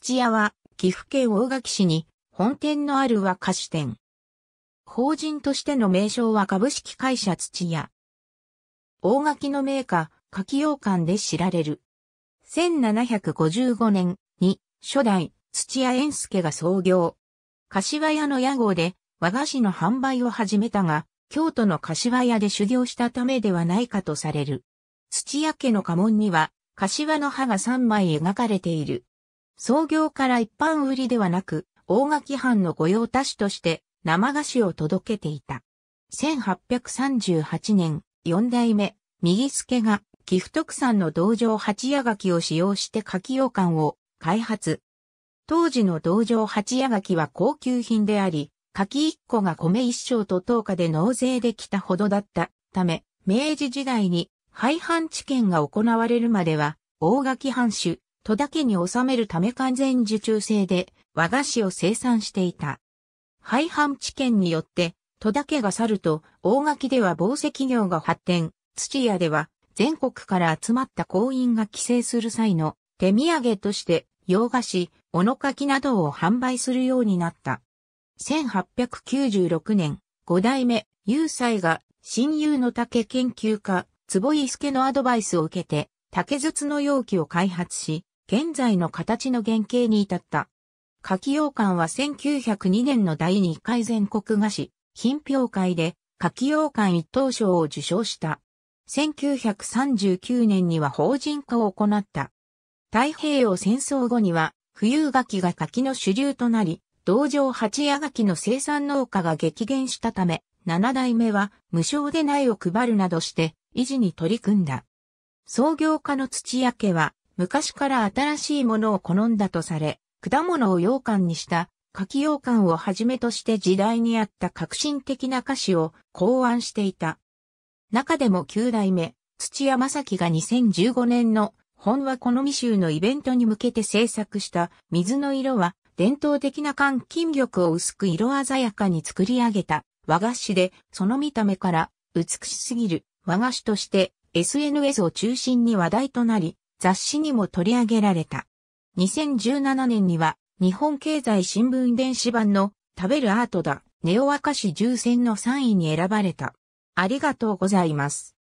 土屋は、岐阜県大垣市に、本店のある和菓子店。法人としての名称は株式会社土屋。大垣の名家、柿羊羹で知られる。1755年に、初代、土屋円介が創業。柏屋の屋号で、和菓子の販売を始めたが、京都の柏屋で修行したためではないかとされる。土屋家の家紋には、柏の葉が3枚描かれている。創業から一般売りではなく、大垣藩の御用達として生菓子を届けていた。1838年、四代目、右助が、岐阜特産の道場八夜柿を使用して柿洋館を開発。当時の道場八夜柿は高級品であり、柿一個が米一升と10日で納税できたほどだったため、明治時代に廃藩置県が行われるまでは、大垣藩主、戸田家に収めるため完全受注制で和菓子を生産していた。廃藩置県によって戸田家が去ると大垣では災企業が発展、土屋では全国から集まった行員が帰省する際の手土産として洋菓子、おのかきなどを販売するようになった。1896年、五代目、優斎が親友の竹研究家、坪井助のアドバイスを受けて、竹筒の容器を開発し、現在の形の原型に至った。柿羊洋館は1902年の第2回全国菓子、品評会で、柿羊洋館一等賞を受賞した。1939年には法人化を行った。太平洋戦争後には、冬柿が柿の主流となり、道場八夜柿の生産農家が激減したため、七代目は無償で苗を配るなどして維持に取り組んだ。創業家の土屋家は昔から新しいものを好んだとされ、果物を羊羹にした柿羊羹をはじめとして時代にあった革新的な菓子を考案していた。中でも9代目、土屋正樹が2015年の本は好み集のイベントに向けて制作した水の色は伝統的な換金玉を薄く色鮮やかに作り上げた和菓子で、その見た目から美しすぎる和菓子として SNS を中心に話題となり、雑誌にも取り上げられた。2017年には日本経済新聞電子版の食べるアートだネオ和菓子重戦の3位に選ばれた。ありがとうございます。